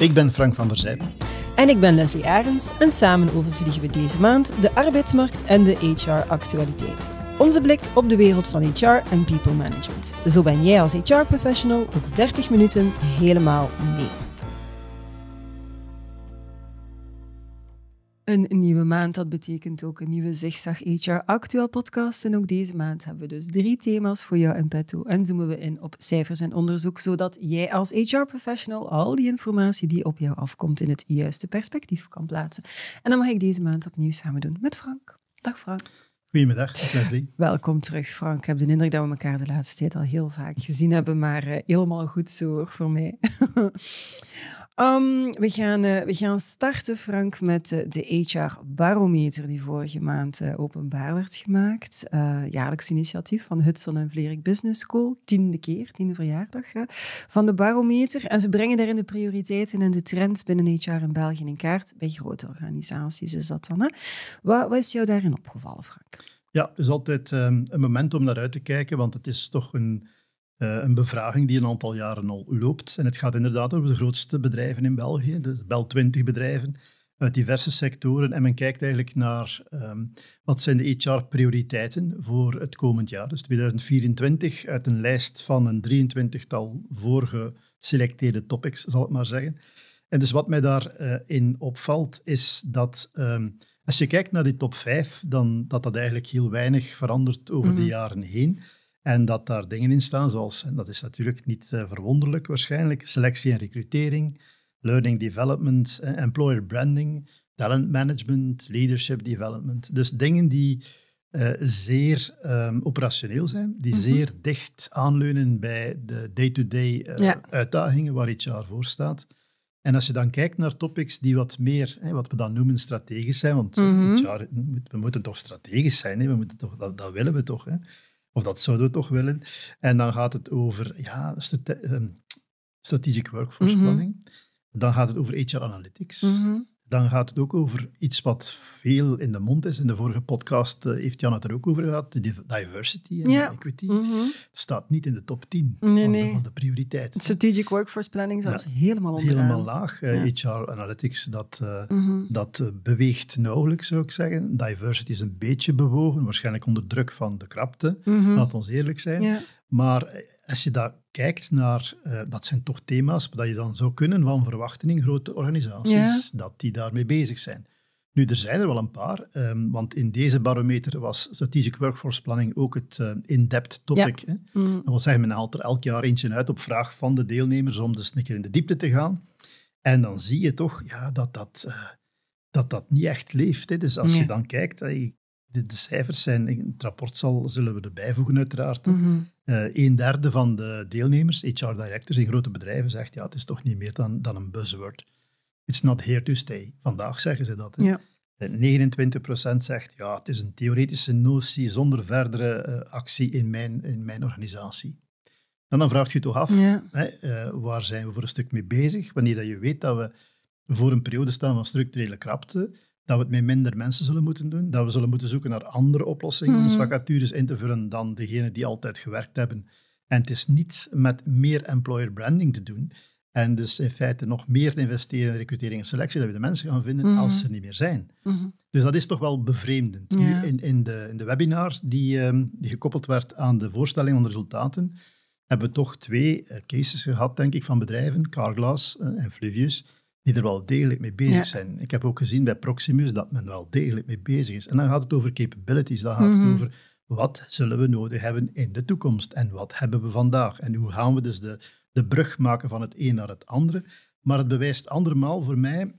Ik ben Frank van der Zijden. En ik ben Leslie Arends en samen overvliegen we deze maand de arbeidsmarkt en de HR-actualiteit. Onze blik op de wereld van HR en people management. Zo ben jij als HR-professional op 30 minuten helemaal mee. Een nieuwe maand, dat betekent ook een nieuwe Zigzag HR Actueel podcast. En ook deze maand hebben we dus drie thema's voor jou en petto. En zoomen we in op cijfers en onderzoek, zodat jij als HR-professional al die informatie die op jou afkomt in het juiste perspectief kan plaatsen. En dan mag ik deze maand opnieuw samen doen met Frank. Dag Frank. Goedemiddag, Leslie. Welkom terug, Frank. Ik heb de indruk dat we elkaar de laatste tijd al heel vaak gezien hebben, maar eh, helemaal goed zo voor mij. Ehm, we, gaan, eh, we gaan starten, Frank, met eh, de HR-barometer die vorige maand eh, openbaar werd gemaakt. jaarlijks initiatief van Hudson en Vlerik Business School. Tiende keer, tiende verjaardag van de barometer. En ze brengen daarin de prioriteiten en de trends binnen HR in België in kaart. Bij grote organisaties is dat dan. Hè? Wat, wat is jou daarin opgevallen, Frank? Ja, het is altijd ehm, een moment om naar uit te kijken, want het is toch een eh, een bevraging die een aantal jaren al loopt. En het gaat inderdaad over de grootste bedrijven in België, dus wel 20 bedrijven uit diverse sectoren. En men kijkt eigenlijk naar ehm, wat zijn de HR-prioriteiten voor het komend jaar. Dus 2024 uit een lijst van een 23-tal voorgeselecteerde topics, zal ik maar zeggen. En dus wat mij daarin eh, in opvalt, is dat ehm, als je kijkt naar die top 5, dan dat dat eigenlijk heel weinig verandert over de mhm. jaren heen. En dat daar dingen in staan zoals, en dat is natuurlijk niet eh, verwonderlijk waarschijnlijk, selectie en recrutering, learning development, eh, employer branding, talent management, leadership development. Dus dingen die eh, zeer ehm, operationeel zijn, die mhm. zeer dicht aanleunen bij de day-to-day uitdagingen waar jaar voor staat. En als je dan kijkt naar topics die wat meer, hè, wat we dan noemen strategisch zijn, want mhm. we moeten toch strategisch zijn, We moeten toch, dat, dat willen we toch. Hè? Of dat zouden we toch willen. En dan gaat het over ja, ehm, strategic workforce mhm. planning. Dan gaat het over HR analytics. Mhm dan gaat het ook over iets wat veel in de mond is. In de vorige podcast eh, heeft Jan het er ook over gehad, de diversity en equity. Mm staat niet in de top 10 nee, van, De, van, De, prioriteit. Strategic workforce planning is helemaal onderaan. Helemaal laag. HR eh, analytics, dat, eh, mhm. dat beweegt nauwelijks, zou ik zeggen. Diversity is een beetje bewogen, waarschijnlijk onder druk van de krapte, mhm. laat ons eerlijk zijn. Maar als je dat kijkt naar, eh, dat zijn toch thema's dat je dan zou kunnen van verwachten in grote organisaties, dat die daarmee bezig zijn. Nu, er zijn er wel een paar, ehm, want in deze barometer was strategic workforce planning ook het eh, in-depth topic. Hè? Mm. Dat wil zeggen, men haalt er elk jaar eentje uit op vraag van de deelnemers om dus een keer in de diepte te gaan. En dan zie je toch ja, dat, dat, eh, dat dat niet echt leeft. Hè? Dus als je dan kijkt, hey, de, cijfers zijn, in het rapport zal, zullen we erbij voegen uiteraard. Mhm. Eh, een derde van de deelnemers, HR-directors in grote bedrijven, zegt ja, het is toch niet meer dan, dan een buzzword. It's not here to stay. Vandaag zeggen ze dat. Ja. 29% eh, zegt ja, het is een theoretische notie zonder verdere eh, actie in mijn, in mijn organisatie. En dan vraagt je toch af, hè, waar zijn we voor een stuk mee bezig? Wanneer dat je weet dat we voor een periode staan van structurele krapte, dat we het met minder mensen zullen moeten doen, dat we zullen moeten zoeken naar andere oplossingen om mhm. vacatures in te vullen dan degene die altijd gewerkt hebben. En het is niet met meer employer branding te doen. En dus in feite nog meer te investeren in recrutering en selectie, dat we de mensen gaan vinden als mhm. ze er niet meer zijn. Mhm. Dus dat is toch wel bevreemdend. Nu, in, in, de, in de webinar die, ehm, die gekoppeld werd aan de voorstelling van de resultaten, hebben we toch twee eh, cases gehad, denk ik, van bedrijven, Carglass eh, en Fluvius, die er wel degelijk mee bezig zijn. Ik heb ook gezien bij Proximus dat men wel degelijk mee bezig is. En dan gaat het over capabilities, dan gaat het mhm. over wat zullen we nodig hebben in de toekomst en wat hebben we vandaag en hoe gaan we dus de, de brug maken van het een naar het andere. Maar het bewijst andermaal voor mij,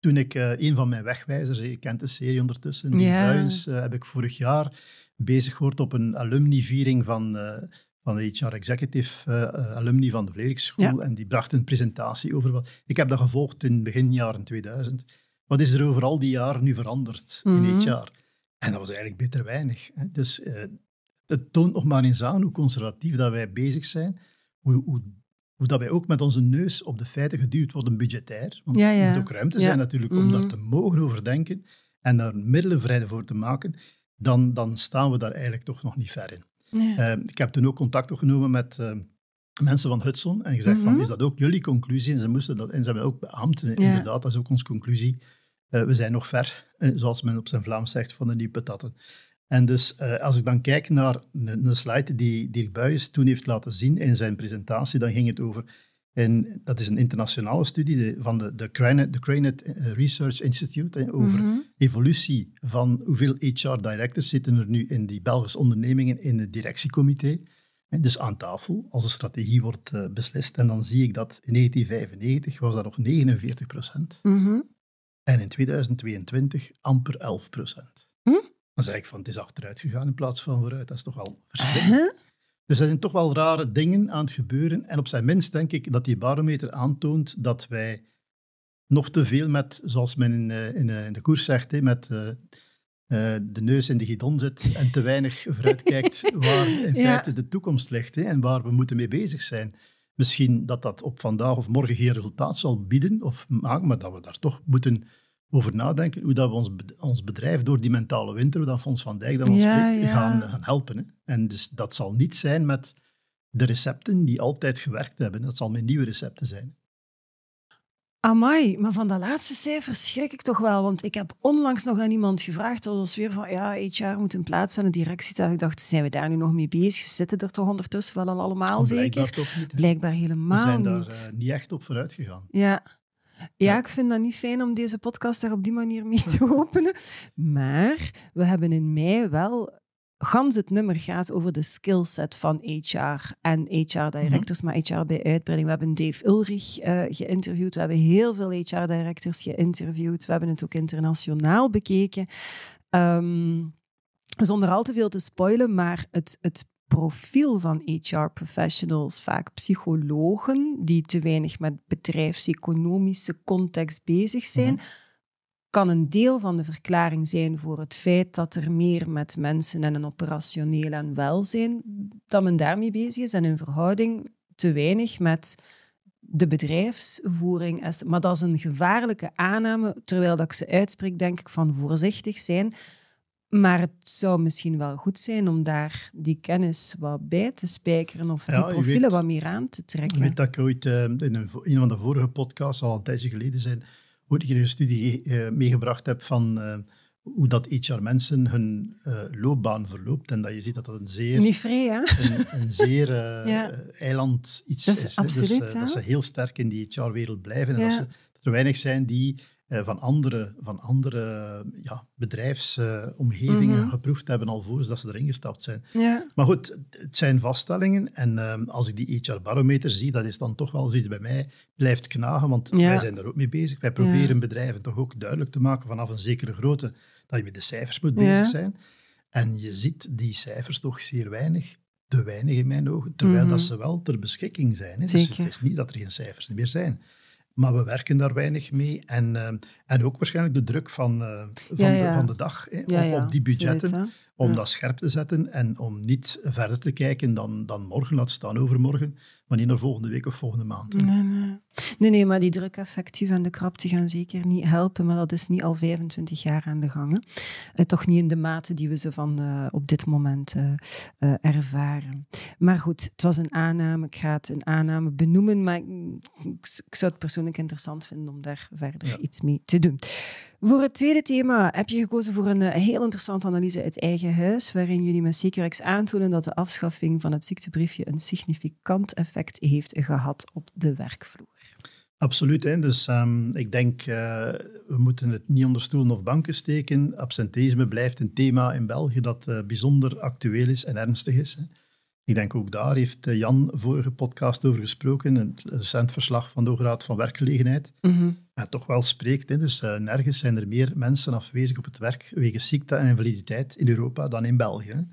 toen ik eh, een van mijn wegwijzers, je kent de serie ondertussen, die yeah. heb ik vorig jaar bezig gehoord op een alumni-viering van... Eh, van de HR Executive uh, alumni van de Vleeriksschool. En die bracht een presentatie over wat... Ik heb dat gevolgd in begin jaren 2000. Wat is er over al die jaren nu veranderd in -hmm. jaar? En dat was eigenlijk bitter weinig. Hè? Dus eh, het toont nog maar eens aan hoe conservatief dat wij bezig zijn. Hoe, hoe, hoe, dat wij ook met onze neus op de feiten geduwd worden budgetair. Want er moet ook ruimte zijn natuurlijk om daar mhm. te mogen over denken en daar middelen vrij voor te maken. Dan, dan staan we daar eigenlijk toch nog niet ver in. Ehm, ik heb toen ook contact opgenomen met ehm, mensen van Hudson en gezegd van, mhm. is dat ook jullie conclusie? En ze, moesten dat, en ze hebben ook beambten. inderdaad, dat is ook onze conclusie. Eh, we zijn nog ver, eh, zoals men op zijn Vlaams zegt, van de nieuwe patatten. En dus eh, als ik dan kijk naar een, slide die Dirk Buijs toen heeft laten zien in zijn presentatie, dan ging het over en dat is een internationale studie van de, de, Cranet, de Research Institute over mhm. evolutie van hoeveel HR-directors zitten er nu in die Belgische ondernemingen in het directiecomité. dus aan tafel, als de strategie wordt eh, beslist. En dan zie ik dat in 1995 was dat nog 49 procent. Mhm. En in 2022 amper 11 procent. Hm? Dan zeg ik van, het is achteruit gegaan in plaats van vooruit. Dat is toch al verschrikkelijk. Dus er zijn toch wel rare dingen aan het gebeuren. En op zijn minst denk ik dat die barometer aantoont dat wij nog te veel met, zoals men in, eh, eh, in, de koers zegt, met eh, de neus in de gidon zit en te weinig vooruitkijkt waar in feite de toekomst ligt en waar we moeten mee bezig zijn. Misschien dat dat op vandaag of morgen geen resultaat zal bieden, of maken, maar dat we daar toch moeten over nadenken hoe dat we ons, ons bedrijf door die mentale winter, hoe dat Fons van Dijk dat ons ja, Gaan, helpen. Hè. En dus dat zal niet zijn met de recepten die altijd gewerkt hebben. Dat zal met nieuwe recepten zijn. Amai, maar van de laatste cijfers schrik ik toch wel. Want ik heb onlangs nog aan iemand gevraagd. Dat was weer van, ja, HR moet een plaats aan de directietafel. Ik dacht, zijn we daar nu nog mee bezig? Zitten er toch ondertussen wel al allemaal Blijkbaar zeker? niet, Blijkbaar helemaal niet. We zijn daar niet. Eh, niet echt op vooruit gegaan. Ja. Ja, ik vind dat niet fijn om deze podcast daar op die manier mee te openen. Maar we hebben in mei wel gans het nummer gaat over de skillset van HR en HR-directors, mhm. maar HR bij uitbreiding. We hebben Dave Ulrich eh, geïnterviewd, we hebben heel veel HR-directors geïnterviewd, we hebben het ook internationaal bekeken. Ehm, zonder al te veel te spoilen, maar het, het profiel van HR-professionals vaak psychologen die te weinig met bedrijfseconomische context bezig zijn. Mhm. Kan een deel van de verklaring zijn voor het feit dat er meer met mensen en een operationeel en welzijn, dat men daarmee bezig is en in verhouding te weinig met de bedrijfsvoering. Maar dat is een gevaarlijke aanname, terwijl dat ik ze uitspreek, denk ik van voorzichtig zijn. Maar het zou misschien wel goed zijn om daar die kennis wat bij te spijkeren of die profielen wat meer aan te trekken. Ik weet dat ik ooit eh, in een, een, van de vorige podcasts, al een tijdje geleden zijn, ooit een studie eh, meegebracht heb van eh, hoe dat HR-mensen hun loopbaan verloopt. En dat je ziet dat dat een zeer... Niet vrij, hè? Een, een zeer eiland iets dat is. dus, dat ze heel sterk in die HR-wereld blijven en dat, ze, dat er weinig zijn die eh, van andere, van andere ja, bedrijfsomgevingen mm -hmm. geproefd hebben al dat ze erin gestapt zijn. Ja. Maar goed, het zijn vaststellingen. En eh, als ik die HR-barometer zie, dat is dan toch wel zoiets bij mij blijft knagen, want wij zijn daar ook mee bezig. Wij proberen bedrijven toch ook duidelijk te maken vanaf een zekere grootte dat je met de cijfers moet bezig zijn. En je ziet die cijfers toch zeer weinig te weinig in mijn ogen, terwijl mhm. dat ze wel ter beschikking zijn. Hè? Dus het is niet dat er geen cijfers meer zijn. Maar we werken daar weinig mee. En, eh, en ook waarschijnlijk de druk van, eh, van, De, van de dag op, op, die budgetten om dat scherp te zetten en om niet verder te kijken dan, dan morgen, laat staan overmorgen, maar niet naar volgende week of volgende maand. Nee nee. nee, nee. maar die druk effectief en de krapte gaan zeker niet helpen, maar dat is niet al 25 jaar aan de gang. Eh, toch niet in de mate die we ze van eh, op dit moment eh, ervaren. Maar goed, het was een aanname, ik ga het een aanname benoemen, maar ik, zou het persoonlijk interessant vinden om daar verder iets mee te doen. Voor het tweede thema heb je gekozen voor een eh, heel interessante analyse uit eigen huis, waarin jullie met CQRX aantonen dat de afschaffing van het ziektebriefje een significant effect heeft gehad op de werkvloer. Absoluut. Hè. Dus ehm, ik denk, uh, we moeten het niet onder stoelen of banken steken. Absentisme blijft een thema in België dat eh, bijzonder actueel is en ernstig is. Hè. Ik denk ook daar heeft Jan vorige podcast over gesproken, het recent verslag van de Hoge Raad van Werkgelegenheid. Mm toch wel spreekt. Hè. Dus eh, nergens zijn er meer mensen afwezig op het werk wegens ziekte en invaliditeit in Europa dan in België.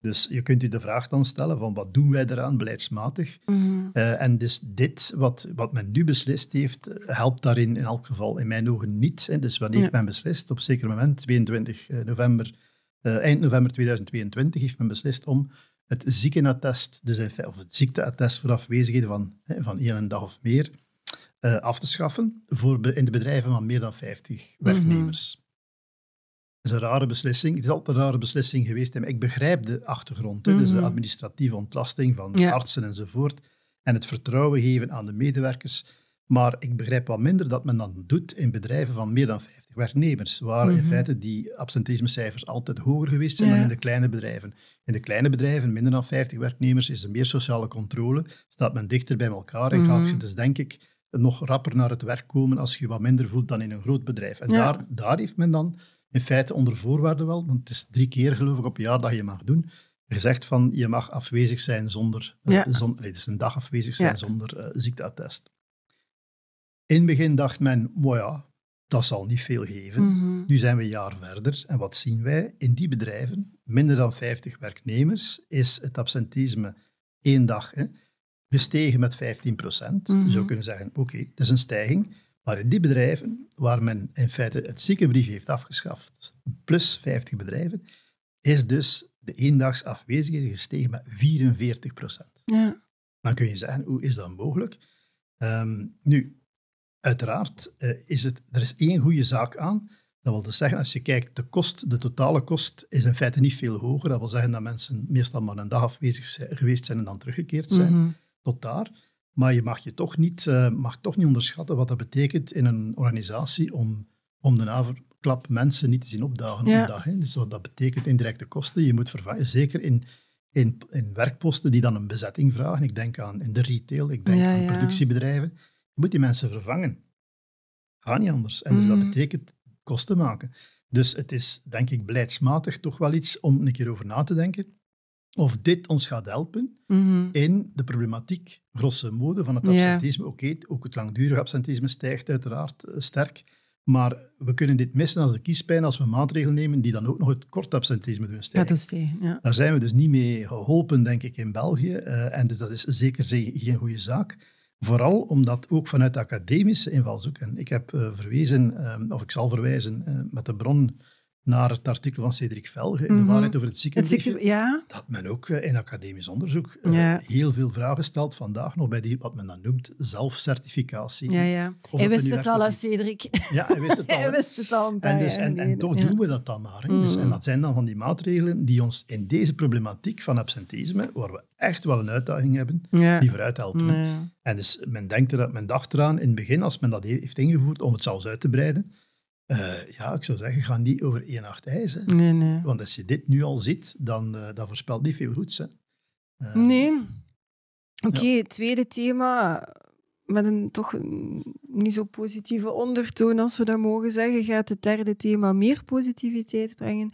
Dus je kunt u de vraag dan stellen van wat doen wij eraan beleidsmatig? Mhm. Eh, en dus dit, wat, wat men nu beslist heeft, eh, helpt daarin in elk geval in mijn ogen niet. Hè. Dus wat heeft men beslist? Op een zeker moment, 22 november, eind november 2022, heeft men beslist om het ziekenattest, dus of het ziekteattest voor afwezigheden van, van één dag of meer, eh, af te schaffen voor in de bedrijven van meer dan 50 werknemers. Mhm. Dat is een rare beslissing. Het is altijd een rare beslissing geweest. ik begrijp de achtergrond. Dus de mhm. administratieve ontlasting van artsen enzovoort. En het vertrouwen geven aan de medewerkers. Maar ik begrijp wat minder dat men dan doet in bedrijven van meer dan 50 werknemers, waar in mhm. feite die cijfers altijd hoger geweest zijn dan in de kleine bedrijven. In de kleine bedrijven, minder dan 50 werknemers, is er meer sociale controle, staat men dichter bij elkaar en gaat je dus, denk ik, nog rapper naar het werk komen als je wat minder voelt dan in een groot bedrijf. En daar, daar heeft men dan in feite onder voorwaarden wel, want het is drie keer geloof ik op een jaar dat je mag doen, gezegd van je mag afwezig zijn zonder, eh, een dag afwezig zijn zonder uh, eh, ziekteattest. In het begin dacht men, mooi ja, dat zal niet veel geven. Mhm. Nu zijn we een jaar verder en wat zien wij? In die bedrijven, minder dan 50 werknemers, is het absentisme één dag. Hè? gestegen met 15 procent. Mm Je zou mhm. kunnen zeggen, oké, dat is een stijging. Maar in die bedrijven, waar men in feite het ziekenbrief heeft afgeschaft, plus 50 bedrijven, is dus de eendaags afwezigheden gestegen met 44 procent. Dan kun je zeggen, hoe is dat mogelijk? Ehm, nu, uiteraard eh, is het, er is één goede zaak aan. Dat wil dus zeggen, als je kijkt, de kost, de totale kost is in feite niet veel hoger. Dat wil zeggen dat mensen meestal maar een dag afwezig geweest zijn en dan teruggekeerd zijn. Mhm tot daar. Maar je mag je toch niet, eh, mag toch niet onderschatten wat dat betekent in een organisatie om, om de naverklap mensen niet te zien opdagen op een dag. Hè. Dus dat betekent indirecte kosten. Je moet vervangen, zeker in, in, in werkposten die dan een bezetting vragen. Ik denk aan in de retail, ik denk aan productiebedrijven. Je moet die mensen vervangen. Ga niet anders. En dus dat mm. betekent kosten maken. Dus het is, denk ik, beleidsmatig toch wel iets om een keer over na te denken of dit ons gaat helpen mhm. in de problematiek, grosse mode, van het absentisme. Oké, ook het langdurige absentisme stijgt uiteraard eh, sterk. Maar we kunnen dit missen als de kiespijn, als we maatregelen nemen die dan ook nog het kort absentisme doen stijgen. Daar zijn we dus niet mee geholpen, denk ik, in België. Eh, en dus dat is zeker geen goede zaak. Vooral omdat ook vanuit de academische invalshoek, en ik heb eh, verwezen, of ik zal verwijzen, met de bron naar het artikel van Cedric Velge, in De mhm. waarheid over het ziekenhuis. Dat men ook eh, in academisch onderzoek eh, heel veel vragen stelt vandaag nog bij die, wat men dan noemt, zelfcertificatie. Ja, ja. hij wist het al, Cedric. Ja, hij wist het al. en, dus, en, en toch doen we dat dan maar. Dus, en mhm. dat zijn dan van die maatregelen die ons in deze problematiek van absenteesme, waar we echt wel een uitdaging hebben, die vooruit helpen. En dus men, denkt er, men dacht eraan in het begin, als men dat heeft ingevoerd, om het zelfs uit te breiden eh, ja, ik zou zeggen, ga niet over één nacht ijs. Nee, nee. Want als je dit nu al ziet, dan eh, dat voorspelt niet veel goeds. Hè. Eh, nee. Oké, tweede thema. Met een toch niet zo positieve ondertoon, als we dat mogen zeggen, gaat het derde thema meer positiviteit brengen.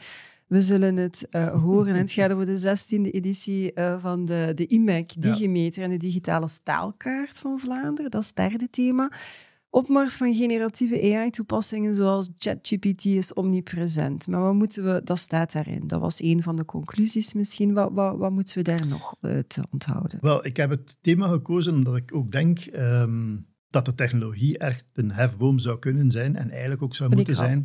We zullen het horen. Het gaat over de 16e editie van de, de IMEC, Digimeter en de digitale staalkaart van Vlaanderen. Dat is het derde thema opmars van generatieve AI-toepassingen zoals ChatGPT is omnipresent. Maar wat moeten we, dat staat daarin. Dat was een van de conclusies misschien. Wat, wat, wat moeten we daar nog eh, te onthouden? Wel, ik heb het thema gekozen omdat ik ook denk ehm, dat de technologie echt een hefboom zou kunnen zijn en eigenlijk ook zou moeten zijn.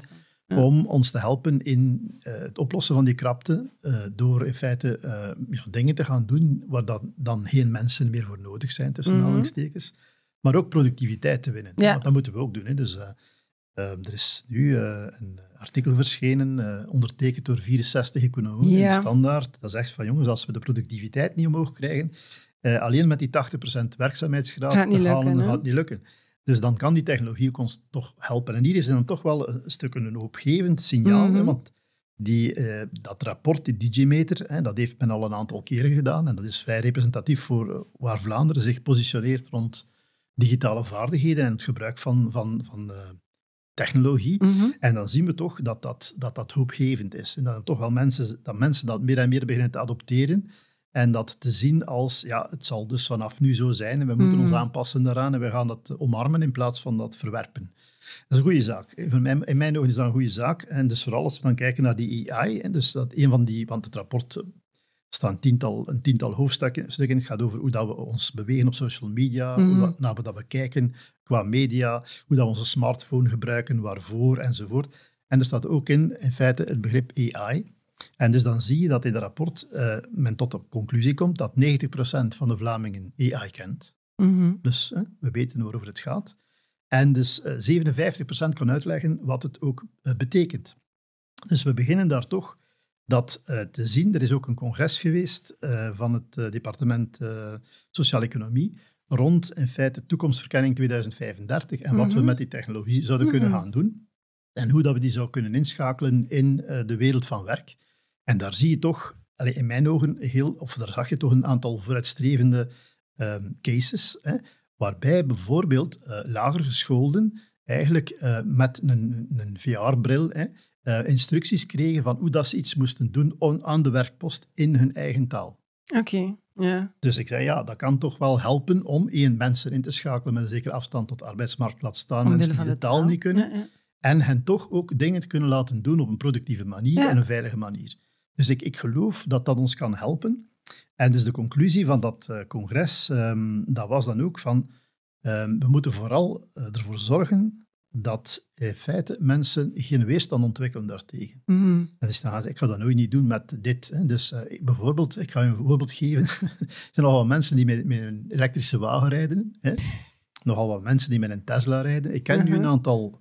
Om ons te helpen in eh, het oplossen van die krapte, eh, door in feite ja, dingen te gaan doen waar dat, dan geen mensen meer voor nodig zijn, tussen mm -hmm maar ook productiviteit te winnen. Ja. dat moeten we ook doen. Hè. Dus, eh, ehm, er is nu eh, een artikel verschenen, eh, ondertekend door 64 economen in de standaard. Dat zegt van jongens, als we de productiviteit niet omhoog krijgen, alleen met die 80% werkzaamheidsgraad gaat te halen, lukken, het niet lukken. Dus dan kan die technologie ons toch helpen. En hier is dan toch wel een stuk een hoopgevend signaal. Mhm. Want die, dat rapport, die Digimeter, hè, dat heeft men al een aantal keren gedaan. En dat is vrij representatief voor waar Vlaanderen zich positioneert rond digitale vaardigheden en het gebruik van, van, van eh, technologie. Mhm. En dan zien we toch dat dat, dat, dat hoopgevend is. En dat, toch wel mensen, dat mensen dat meer en meer beginnen te adopteren. En dat te zien als, ja, het zal dus vanaf nu zo zijn en we moeten ons mhm. aanpassen daaraan en we gaan dat omarmen in plaats van dat verwerpen. Dat is een goede zaak. In eh, mijn, in mijn ogen is dat een goede zaak. En dus vooral als we dan kijken naar die AI, en dus dat een van die, want het rapport staan tiental, een tiental hoofdstukken. Het gaat over hoe dat we ons bewegen op social media, hoe we, mhm. naar dat we kijken qua media, hoe dat we onze smartphone gebruiken, waarvoor enzovoort. En er staat ook in, in feite, het begrip AI. En dus dan zie je dat in het rapport eh, men tot de conclusie komt dat 90% van de Vlamingen AI kent. Mhm. Dus we weten waarover het gaat. En dus 57% eh, kan uitleggen wat het ook eh, betekent. Dus we beginnen daar toch dat eh, te zien. Er is ook een congres geweest eh, van het eh, departement Sociale Economie rond in feite toekomstverkenning 2035 en wat we mhm. met die technologie zouden kunnen mhm. gaan doen en hoe dat we die zouden kunnen inschakelen in de wereld van werk. En daar zie je toch, in mijn ogen, heel, of daar zag je toch een aantal vooruitstrevende ehm, cases, hè, waarbij bijvoorbeeld lager gescholden eigenlijk met een, een VR-bril eh, instructies kregen van hoe dat ze iets moesten doen aan de werkpost in hun eigen taal. Oké, ja. Dus ik zei, ja, dat kan toch wel helpen om één mensen in te schakelen met een zekere afstand tot de arbeidsmarkt, laat staan Omwille mensen die de, taal, niet kunnen. En hen toch ook dingen te kunnen laten doen op een productieve manier en een veilige manier. Dus ik, ik geloof dat dat ons kan helpen. En dus de conclusie van dat eh, congres, ehm, dat was dan ook van, ehm, we moeten vooral eh, ervoor zorgen dat in feite mensen geen weerstand ontwikkelen daartegen. En mhm. dan ze, ik ga dat nooit niet doen met dit. Hè. Dus eh, bijvoorbeeld, ik ga je een voorbeeld geven. er zijn nogal wat mensen die met, met een elektrische wagen rijden. Hè. Nogal wat mensen die met een Tesla rijden. Ik ken nu een mhm. aantal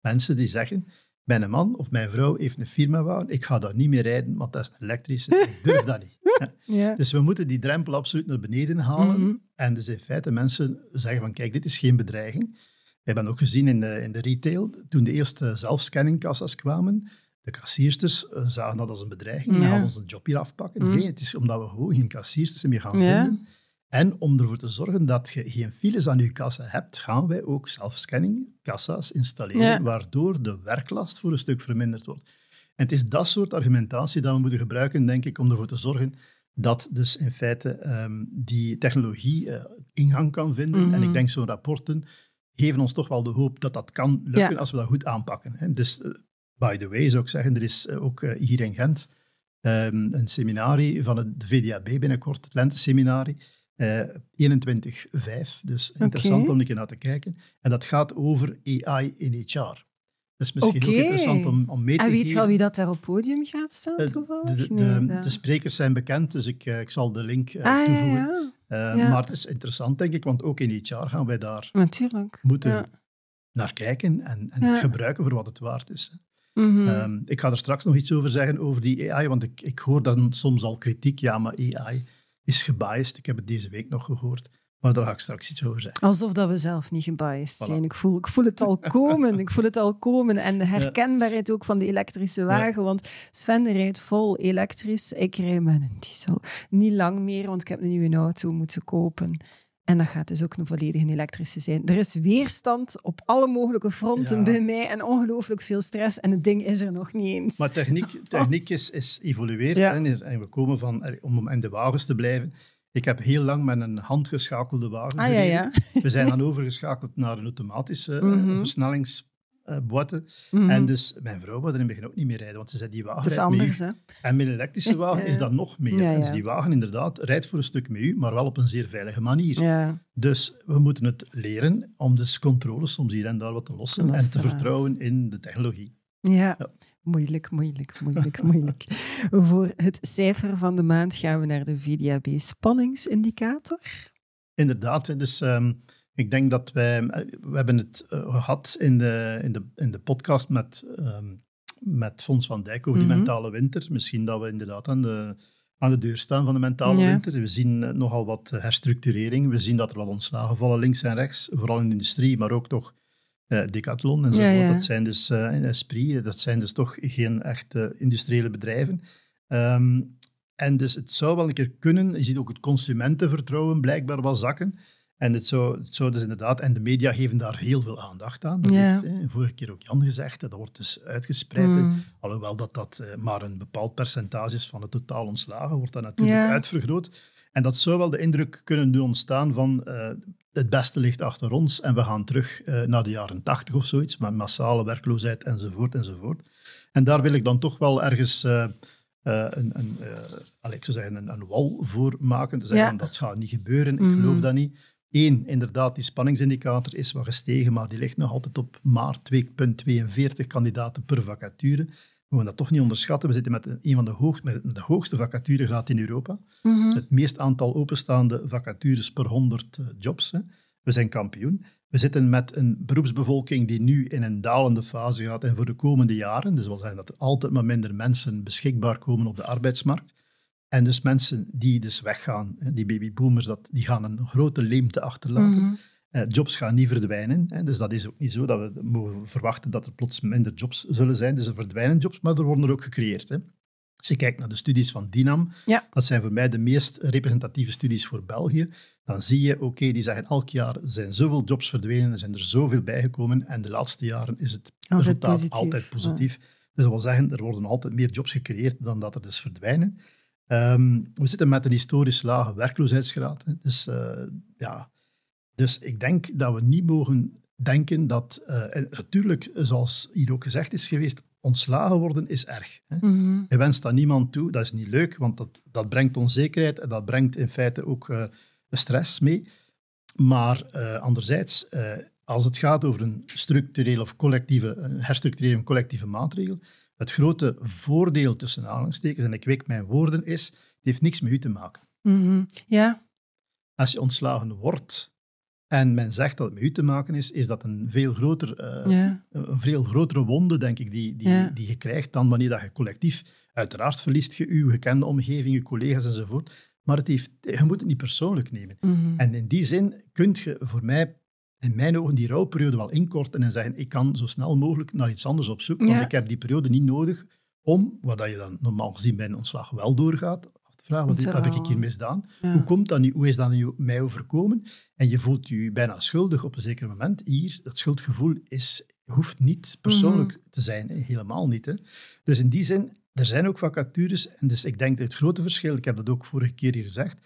mensen die zeggen, mijn man of mijn vrouw heeft een firma ik ga daar niet meer rijden, want dat is een elektrische, ik durf dat niet. Ja. Dus we moeten die drempel absoluut naar beneden halen. Mhm. En dus in feite mensen zeggen van, kijk, dit is geen bedreiging. We hebben ook gezien in de, in de retail, toen de eerste zelfscanningkassas kwamen, de kassiersters eh, zagen dat als een bedreiging. Ja. hadden ons een job hier afpakken. Mm. Nee, het is omdat we gewoon geen kassiersters meer gaan vinden. En om ervoor te zorgen dat je geen files aan je kassa hebt, gaan wij ook zelfscanningkassas installeren, waardoor de werklast voor een stuk verminderd wordt. En het is dat soort argumentatie dat we moeten gebruiken, denk ik, om ervoor te zorgen dat dus in feite ehm, die technologie eh, ingang kan vinden. En ik mhm. denk zo'n rapporten, geven ons toch wel de hoop dat dat kan lukken als we dat goed aanpakken. Hè. Dus, eh, by the way, zou ik zeggen, er is eh, ook eh, hier in Gent ehm, een seminarie van het VDAB binnenkort, het Lente-seminarie, Uh, 5 dus interessant om een keer naar te kijken. En dat gaat over AI in HR. Dus is misschien ook interessant om, om mee te En weet wel al wie dat daar op podium gaat staan, De, de, de, sprekers zijn bekend, dus ik, ik zal de link ah, toevoegen. Eh, maar het is interessant, denk ik, want ook in HR gaan wij daar Natuurlijk. moeten naar kijken en, en het gebruiken voor wat het waard is. Mhm. Ehm, ik ga er straks nog iets over zeggen, over die AI, want ik, ik hoor dan soms al kritiek, ja, maar AI is gebiased. Ik heb het deze week nog gehoord. Maar daar ga ik straks iets over zeggen. Alsof dat we zelf niet gebiased zijn. Ik voel, ik voel het al komen. ik voel het al komen. En de herkenbaarheid ook van de elektrische wagen. Want Sven rijdt vol elektrisch. Ik rijd met een diesel. Niet lang meer, want ik heb een nieuwe auto moeten kopen. En dat gaat dus ook een volledige elektrische zijn. Er is weerstand op alle mogelijke fronten bij mij en ongelooflijk veel stress. En het ding is er nog niet eens. Maar techniek, techniek is, is evolueerd. En, en we komen van, om, om in de wagens te blijven, ik heb heel lang met een handgeschakelde wagen ah, We zijn dan overgeschakeld naar een automatische mm En dus mijn vrouw wilde in het begin ook niet meer rijden, want ze zei, die wagen is anders, hè? En met een elektrische wagen is dat nog meer. Dus die wagen inderdaad rijdt voor een stuk met u, maar wel op een zeer veilige manier. Dus we moeten het leren om dus controles soms hier en daar wat te lossen en te vertrouwen in de technologie. Ja moeilijk, moeilijk, moeilijk, moeilijk. Voor het cijfer van de maand gaan we naar de VDAB-spanningsindicator. Inderdaad, dus ehm, ik denk dat wij, eh, we hebben het eh, gehad in de, in, de, in de podcast met, ehm, met Fons van Dijk over mm die mhm. mentale winter. Misschien dat we inderdaad aan de, aan de deur staan van de mentale winter. We zien eh, nogal wat herstructurering. We zien dat er wat ontslagen vallen links en rechts, vooral in de industrie, maar ook toch uh, Decathlon enzovoort. Ja, Dat zijn dus, uh, eh, en eh, Esprit, dat zijn dus toch geen echte industriële bedrijven. Ehm, en dus het zou wel een keer kunnen. Je ziet ook het consumentenvertrouwen blijkbaar wel zakken. En het zou, het zou dus inderdaad, en de media geven daar heel veel aandacht aan. Dat heeft hè, vorige keer ook Jan gezegd, dat wordt dus uitgespreid. Mm. Alhoewel dat dat maar een bepaald percentage is van het totaal ontslagen, wordt dat natuurlijk uitvergroot. En dat zou wel de indruk kunnen doen ontstaan van eh, het beste ligt achter ons en we gaan terug eh, naar de jaren 80 of zoiets, met massale werkloosheid enzovoort enzovoort. En daar wil ik dan toch wel ergens uh, een, een, zeggen, een, een, wal voor maken. Te zeggen, ja. dat gaat niet gebeuren, ik geloof mhm. dat niet. Eén, inderdaad, die spanningsindicator is wat gestegen, maar die ligt nog altijd op maar 2,42 kandidaten per vacature we moeten dat toch niet onderschatten. We zitten met een van de, hoogste met de hoogste vacaturegraad in Europa. Mhm. Het meest aantal openstaande vacatures per 100 eh, jobs. Hè. We zijn kampioen. We zitten met een beroepsbevolking die nu in een dalende fase gaat en voor de komende jaren. Dus we zeggen dat er altijd maar minder mensen beschikbaar komen op de arbeidsmarkt. En dus mensen die dus weggaan, die babyboomers, dat, die gaan een grote leemte achterlaten. Mhm. Eh, jobs gaan niet verdwijnen. Hè. Dus dat is ook niet zo dat we mogen verwachten dat er plots minder jobs zullen zijn. Dus er verdwijnen jobs, maar er worden er ook gecreëerd. Hè. Als je kijkt naar de studies van Dinam, ja. dat zijn voor mij de meest representatieve studies voor België, dan zie je, oké, die zeggen elk jaar zijn zoveel jobs verdwenen, er zijn er zoveel bijgekomen en de laatste jaren is het resultaat altijd positief. Dus dat wil zeggen, er worden altijd meer jobs gecreëerd dan dat er dus verdwijnen. Ehm, we zitten met een historisch lage werkloosheidsgraad. Hè. Dus eh, ja, dus ik denk dat we niet mogen denken dat, eh, en natuurlijk, zoals hier ook gezegd is geweest, ontslagen worden is erg. Hè? Mhm. Je wenst dat niemand toe, dat is niet leuk, want dat, dat brengt onzekerheid en dat brengt in feite ook uh, stress mee. Maar eh, anderzijds, als het gaat over een structurele of collectieve, een herstructurering van collectieve maatregel, het grote voordeel tussen aanhalingstekens, en ik weet mijn woorden, is, het heeft niks met u te maken. Mhm. Ja. Als je ontslagen wordt, en men zegt dat het met u te maken is, is dat een veel, groter, eh, een veel grotere wonde, denk ik, die, die, die je krijgt dan wanneer dat je collectief, uiteraard verliest je uw gekende omgeving, je collega's enzovoort, maar het heeft, je moet het niet persoonlijk nemen. Mhm. En in die zin kun je voor mij in mijn ogen die rouwperiode wel inkorten en zeggen, ik kan zo snel mogelijk naar iets anders op zoek, want ik heb die periode niet nodig om, wat je dan normaal gezien bij een ontslag wel doorgaat, vragen, wat heb ik hier misdaan? Hoe komt dat nu? Hoe is dat nu mij overkomen? En je voelt je bijna schuldig op een zeker moment. Hier, dat schuldgevoel is, hoeft niet persoonlijk mhm. te zijn, helemaal niet. Hè? Dus in die zin, er zijn ook vacatures. En dus ik denk dat het grote verschil, ik heb dat ook vorige keer hier gezegd,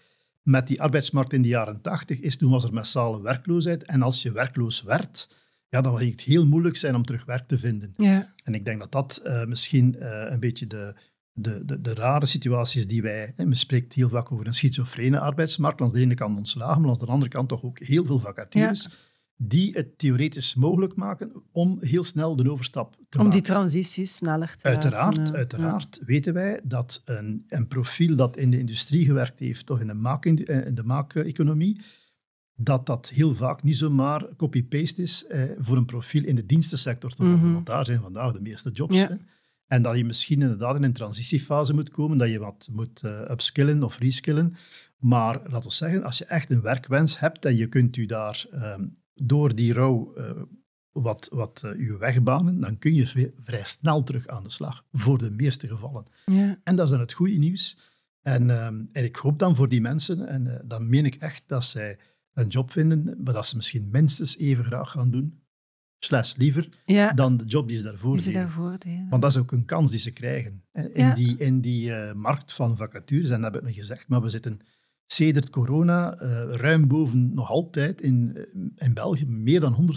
met die arbeidsmarkt in de jaren 80 is toen was er massale werkloosheid. En als je werkloos werd, ja, dan ging het heel moeilijk zijn om terug werk te vinden. Ja. En ik denk dat dat eh, misschien eh, een beetje de, de, de, de, rare situaties die wij, hè, men spreekt heel vaak over een schizofrene arbeidsmarkt, langs de ene kant ontslagen, maar langs de andere kant toch ook heel veel vacatures, die het theoretisch mogelijk maken om heel snel de overstap te om maken. Om die transitie sneller te Uiteraard, eh, uiteraard weten wij dat een, een profiel dat in de industrie gewerkt heeft, toch in de, maak, in de eh, maakeconomie, dat dat heel vaak niet zomaar copy-paste is eh, voor een profiel in de dienstensector. Te mm Want daar zijn vandaag de meeste jobs. En dat je misschien inderdaad in een transitiefase moet komen, dat je wat moet eh, upskillen of reskillen. Maar laten we zeggen, als je echt een werkwens hebt en je kunt u daar ehm, door die rouw eh, wat, wat uh, eh, je wegbanen, dan kun je vrij snel terug aan de slag, voor de meeste gevallen. Ja. En dat is dan het goede nieuws. En, ehm, en ik hoop dan voor die mensen, en dan meen ik echt dat zij een job vinden, maar dat ze misschien minstens even graag gaan doen, slash liever, dan de job die ze daarvoor die deden. Want dat is ook een kans die ze krijgen. In die, in die eh, markt van vacatures, en dat heb ik nog gezegd, maar we zitten sedert corona eh, ruim boven nog altijd in, eh, in België meer dan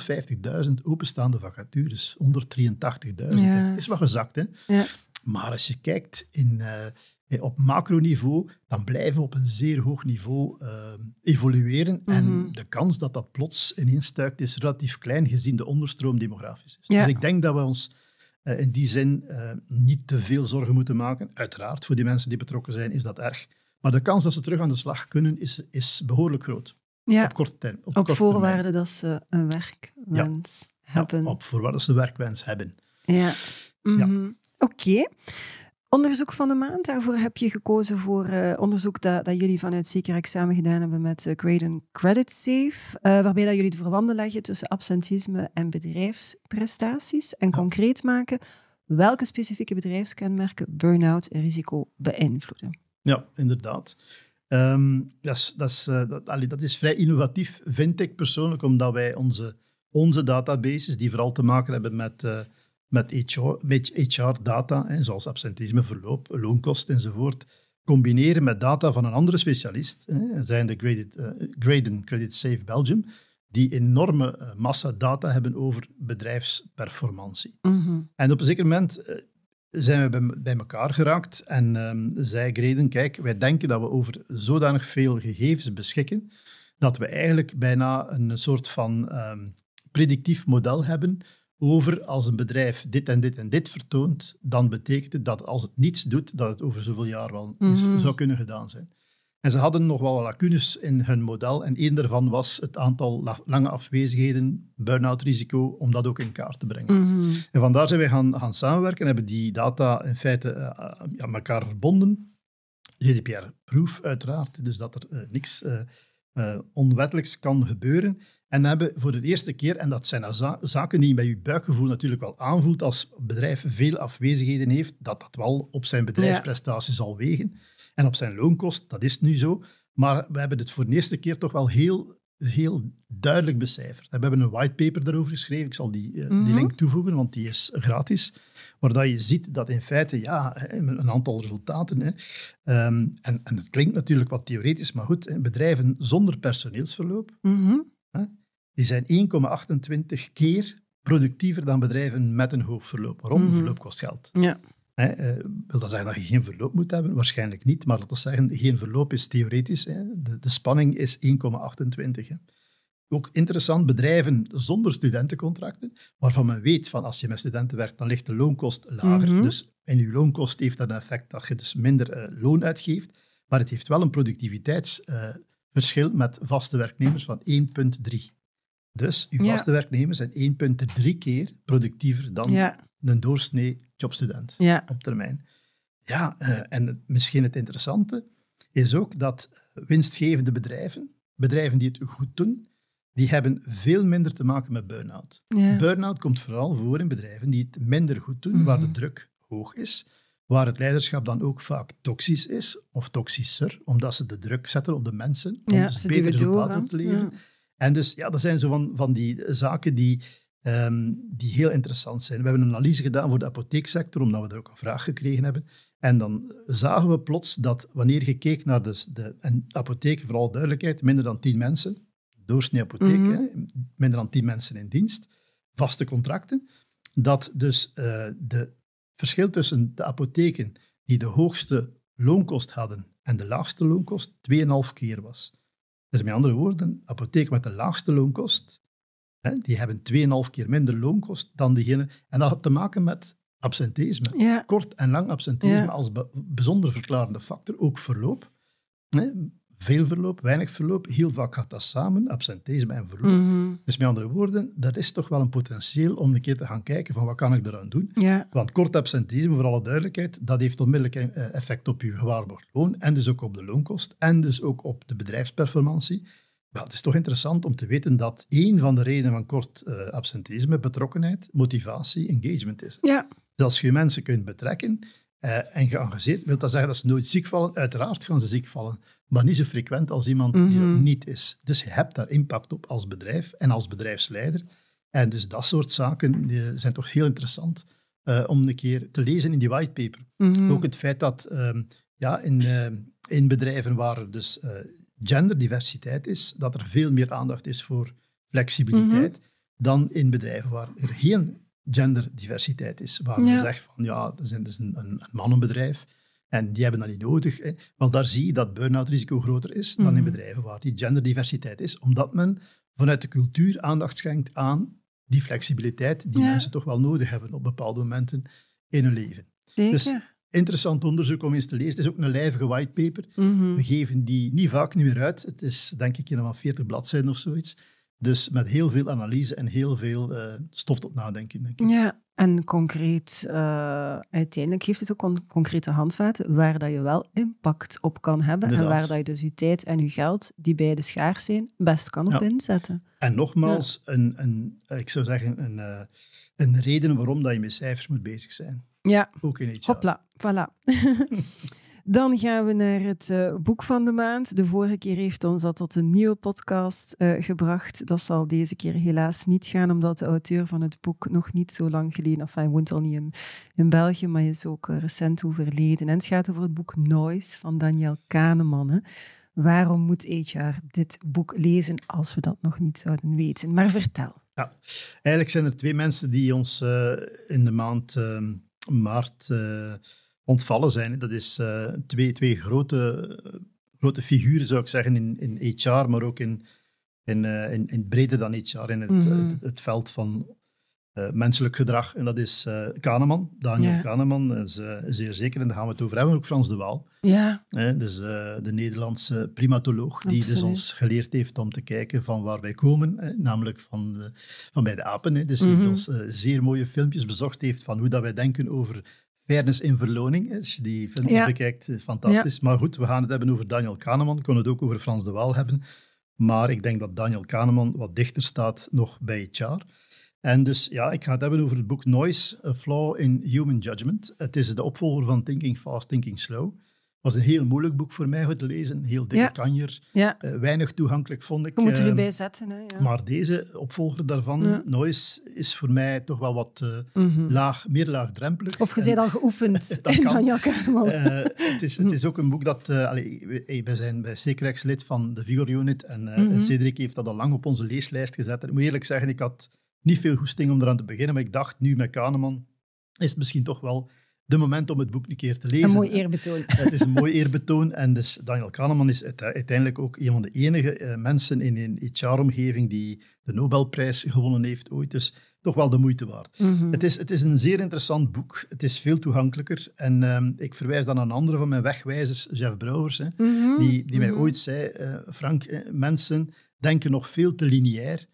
150.000 openstaande vacatures. 183.000. is wat gezakt, hè. Ja. Maar als je kijkt in, eh, op macroniveau, dan blijven we op een zeer hoog niveau ehm, evolueren. En mhm. de kans dat dat plots ineens is relatief klein, gezien de onderstroom demografisch is. Dus ik denk dat we ons eh, in die zin eh, niet te veel zorgen moeten maken. Uiteraard, voor die mensen die betrokken zijn, is dat erg. Maar de kans dat ze terug aan de slag kunnen, is, is behoorlijk groot. Ja. Op korte termijn. Op, voorwaarde dat ze een werkwens ja. hebben. op voorwaarde dat ze een werkwens hebben. Ja. Mhm. Oké. Onderzoek van de maand, daarvoor heb je gekozen voor eh, onderzoek dat, dat, jullie vanuit Zeker Examen gedaan hebben met uh, eh, Graden Credit Safe, eh, waarbij dat jullie de verbanden leggen tussen absentisme en bedrijfsprestaties en concreet maken welke specifieke bedrijfskenmerken burn-out risico beïnvloeden. Ja, inderdaad. Ehm, dat, is, dat, dat, is, vrij innovatief, vind ik persoonlijk, omdat wij onze, onze databases, die vooral te maken hebben met met HR-data, hè, zoals absentisme, verloop, loonkost enzovoort, combineren met data van een andere specialist, hè, zijn de graded, uh, Graden Credit Safe Belgium, die enorme eh, massa data hebben over bedrijfsperformantie. Mhm. En op een zeker moment eh, zijn we bij, elkaar geraakt en um, zei Greden, kijk, wij denken dat we over zodanig veel gegevens beschikken, dat we eigenlijk bijna een soort van ehm, predictief model hebben over als een bedrijf dit en dit en dit vertoont, dan betekent het dat als het niets doet, dat het over zoveel jaar wel is, mhm. zou kunnen gedaan zijn. En ze hadden nog wel lacunes in hun model en één daarvan was het aantal lange afwezigheden, burn-out risico, om dat ook in kaart te brengen. Mhm. En vandaar zijn wij gaan, gaan samenwerken en hebben die data in feite uh, eh, eh, aan elkaar verbonden. GDPR-proof uiteraard, dus dat er uh, niks uh, onwettelijks kan gebeuren. En hebben voor de eerste keer, en dat zijn zaken die je bij je buikgevoel natuurlijk wel aanvoelt als bedrijf veel afwezigheden heeft, dat dat wel op zijn bedrijfsprestatie zal wegen en op zijn loonkost, dat is nu zo. Maar we hebben het voor de eerste keer toch wel heel, heel duidelijk becijferd. We hebben een whitepaper daarover geschreven, ik zal die, eh, die mhm. link toevoegen, want die is gratis waar je ziet dat in feite ja, eh, een aantal resultaten. Hè. Ehm, en, en het klinkt natuurlijk wat theoretisch, maar goed, bedrijven zonder personeelsverloop, mhm die zijn 1,28 keer productiever dan bedrijven met een hoog verloop. Waarom? Mm Verloop kost geld. Ja. Eh, wil dat zeggen dat je geen verloop moet hebben? Waarschijnlijk niet, maar dat we zeggen, geen verloop is theoretisch. De, de spanning is 1,28. Ook interessant, bedrijven zonder studentencontracten, waarvan men weet van als je met studenten werkt, dan ligt de loonkost lager. Mhm. Dus in je loonkost heeft dat een effect dat je dus minder eh, loon uitgeeft, maar het heeft wel een productiviteitsverschil eh, met vaste werknemers van 1,3. Dus uw vaste werknemers zijn 1,3 keer productiever dan een doorsnee jobstudent op termijn. Ja, eh, en misschien het interessante is ook dat winstgevende bedrijven, bedrijven die het goed doen, die hebben veel minder te maken met burn-out. Burn-out komt vooral voor in bedrijven die het minder goed doen, waar de mhm. druk hoog is, waar het leiderschap dan ook vaak toxisch is, of toxischer, omdat ze de druk zetten op de mensen om dus beter resultaten te leveren. En dus ja, dat zijn zo van, van die zaken die, ehm, die heel interessant zijn. We hebben een analyse gedaan voor de apotheeksector, omdat we daar ook een vraag gekregen hebben. En dan zagen we plots dat wanneer je keek naar de, de en apotheek, vooral duidelijkheid, minder dan tien mensen, doorsnee apotheek, mhm. minder dan tien mensen in dienst, vaste contracten, dat dus eh, de verschil tussen de apotheken die de hoogste loonkost hadden en de laagste loonkost 2,5 keer was. Dus met andere woorden, apotheken met de laagste loonkost, hè, die hebben 2,5 keer minder loonkost dan diegene. En dat had te maken met absenteesme. Kort en lang absenteesme als bijzonder verklarende factor, ook verloop veel verloop, weinig verloop, heel vaak gaat dat samen, absenteesme en verloop. Mhm. Dus met andere woorden, dat is toch wel een potentieel om een keer te gaan kijken van wat kan ik eraan doen. Want kort absenteesme, voor alle duidelijkheid, dat heeft onmiddellijk eh, eh, effect op je gewaarborgd loon en dus ook op de loonkost en dus ook op de bedrijfsperformantie. het is toch interessant om te weten dat één van de redenen van kort uh, betrokkenheid, motivatie, engagement is. Ja. Dus als je mensen kunt betrekken, en geëngageerd. Wil dat zeggen dat ze nooit ziek vallen? Uiteraard gaan ze ziek vallen maar niet zo frequent als iemand die mhm. niet is. Dus je hebt daar impact op als bedrijf en als bedrijfsleider. En dus dat soort zaken die zijn toch heel interessant eh, om een keer te lezen in die whitepaper. Mm Ook het feit dat ehm, ja, in, eh, in bedrijven waar er dus uh, genderdiversiteit is, dat er veel meer aandacht is voor flexibiliteit mhm. dan in bedrijven waar er geen genderdiversiteit is. Waar je zegt van ja, dat zijn dus een, een mannenbedrijf en die hebben dat niet nodig. Hè. Want daar zie je dat burn-out risico groter is dan in mhm. bedrijven waar die genderdiversiteit is. Omdat men vanuit de cultuur aandacht schenkt aan die flexibiliteit die mensen toch wel nodig hebben op bepaalde momenten in hun leven. Dus interessant onderzoek om eens te lezen. Het is ook een lijvige whitepaper. Mm We geven die niet vaak niet meer uit. Het is denk ik in een 40 bladzijden of zoiets. Dus met heel veel analyse en heel veel eh, stof tot nadenken, denk ik. Ja, en concreet, eh, uiteindelijk heeft het ook concrete handvaten waar dat je wel impact op kan hebben en waar dat je dus je tijd en je geld, die beide schaars zijn, best kan op ja. inzetten. En nogmaals, een, een, ik zou zeggen, een, eh, een reden waarom dat je met cijfers moet bezig zijn. Ja. Ook in HR. Hopla, voilà. Dan gaan we naar het eh, boek van de maand. De vorige keer heeft ons dat tot een nieuwe podcast eh, gebracht. Dat zal deze keer helaas niet gaan, omdat de auteur van het boek nog niet zo lang geleden, of hij woont al niet in, in België, maar is ook eh, recent overleden. En het gaat over het boek Noise van Daniel Kahneman. Waarom moet HR dit boek lezen als we dat nog niet zouden weten? Maar vertel. Ja, eigenlijk zijn er twee mensen die ons in de maand ehm, maart ontvallen zijn. Dat is eh, twee, twee grote, grote figuren, zou ik zeggen, in, in HR, maar ook in, in, eh, in, in breder dan HR, in mhm. het, het, veld van eh, menselijk gedrag. En dat is Kahneman, Daniel Kahneman, is, zeer zeker. En daar gaan we het over hebben. Ook Frans de Waal, ja. dus de Nederlandse primatoloog, die dus ons geleerd heeft om te kijken van waar wij komen, namelijk van, van bij de apen. Hè. Dus die mhm. ons zeer mooie filmpjes bezocht heeft van hoe dat wij denken over Fairness in verloning is. Die film ja. bekijkt, eh, fantastisch. Maar goed, we gaan het hebben over Daniel Kahneman. We kunnen het ook over Frans de Waal hebben. Maar ik denk dat Daniel Kahneman wat dichter staat nog bij Char. En dus ja, ik ga het hebben over het boek Noise, A Flaw in Human Judgment. Het is de opvolger van Thinking Fast, Thinking Slow was een heel moeilijk boek voor mij te lezen. Heel dikke ja. kanjer. Ja. Eh, weinig toegankelijk vond ik. Je moet ehm, erin zetten. Hè, ja. Maar deze opvolger daarvan, ja. Noise, is voor mij toch wel wat eh, mhm. laag, meer laagdrempelig. Of je bent al geoefend in Daniel Kahneman. Eh, het, is, het is ook een boek dat... Allee, wij, wij zijn bij Sekerex lid van de Vigor Unit en, mm Cedric heeft dat al lang op onze leeslijst gezet. ik moet eerlijk zeggen, ik had niet veel goesting om eraan te beginnen, maar ik dacht nu met Kahneman is het misschien toch wel de moment om het boek een keer te lezen. Een mooi eerbetoon. Het is een mooi eerbetoon. En dus Daniel Kahneman is uiteindelijk ook een van de enige eh, mensen in een HR-omgeving die de Nobelprijs gewonnen heeft ooit. Dus toch wel de moeite waard. Mhm. het, is, het is een zeer interessant boek. Het is veel toegankelijker. En ehm, ik verwijs dan aan andere van mijn wegwijzers, Jeff Brouwers, hè, mhm. die, die mij mhm. ooit zei, eh, Frank, eh, mensen denken nog veel te lineair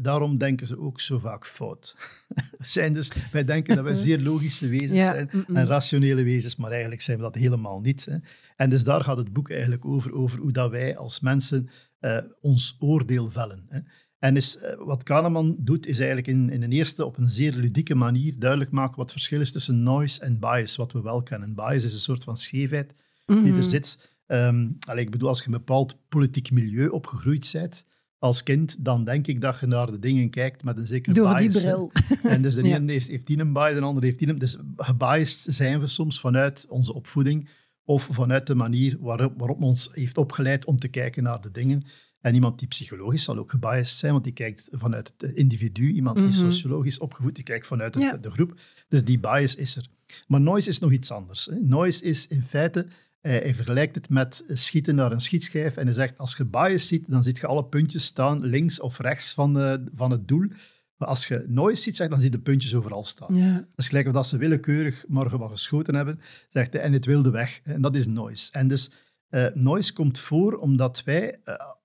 daarom denken ze ook zo vaak fout. zijn dus, wij denken dat wij zeer logische wezens zijn en rationele wezens, maar eigenlijk zijn we dat helemaal niet. En dus daar gaat het boek eigenlijk over, over hoe dat wij als mensen eh, ons oordeel vellen. En is, eh, wat Kahneman doet, is eigenlijk in, in een eerste op een zeer ludieke manier duidelijk maken wat het verschil is tussen noise en bias, wat we wel kennen. Bias is een soort van scheefheid die er mhm. zit. Um, ik bedoel, als je een bepaald politiek milieu opgegroeid bent, als kind, dan denk ik dat je naar de dingen kijkt met een zekere bias. Door die bril. En dus de ja. ene heeft, heeft die een bias, de ander heeft die een. Dus gebiased zijn we soms vanuit onze opvoeding of vanuit de manier waarop, waarop men ons heeft opgeleid om te kijken naar de dingen. En iemand die psychologisch zal ook gebiased zijn, want die kijkt vanuit het individu. Iemand die mhm. sociologisch opgevoed, die kijkt vanuit de groep. Dus die bias is er. Maar noise is nog iets anders. Noise is in feite eh, hij, vergelijkt het met schieten naar een schietschijf en hij zegt, als je bias ziet, dan zie je alle puntjes staan links of rechts van, eh, van het doel. Maar als je noise ziet, zegt, dan zie je de puntjes overal staan. Dat is gelijk wat dat ze willekeurig morgen wat geschoten hebben, zegt hij, en het wilde weg. En dat is noise. En dus uh, noise komt voor omdat wij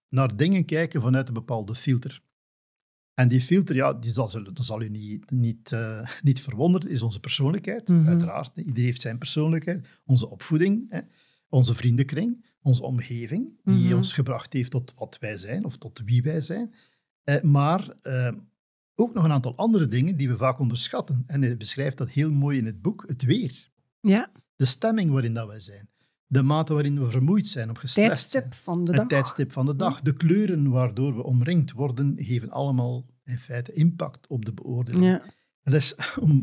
naar dingen kijken vanuit een bepaalde filter. En die filter, ja, die zal, dat zal u niet, niet, niet verwonderen, is onze persoonlijkheid, mhm. uiteraard. Iedereen heeft zijn persoonlijkheid, onze opvoeding onze vriendenkring, onze omgeving, die mhm. ons gebracht heeft tot wat wij zijn of tot wie wij zijn. Eh, maar eh, ook nog een aantal andere dingen die we vaak onderschatten. En hij beschrijft dat heel mooi in het boek, het weer. Ja. De stemming waarin dat wij zijn. De mate waarin we vermoeid zijn of gestrest de Het tijdstip van de dag. Mhm. De kleuren waardoor we omringd worden, geven allemaal in feite impact op de beoordeling. Ja. Het dat is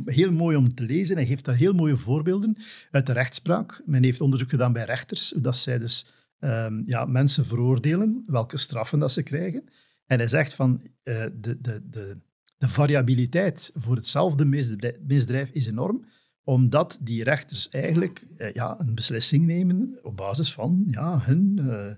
heel mooi om te lezen. Hij geeft daar heel mooie voorbeelden uit de rechtspraak. Men heeft onderzoek gedaan bij rechters, dat zij dus ehm, ja, mensen veroordelen, welke straffen dat ze krijgen. En hij zegt van eh, de, de, de, de, variabiliteit voor hetzelfde misdrijf, is enorm, omdat die rechters eigenlijk eh, ja, een beslissing nemen op basis van ja, hun eh,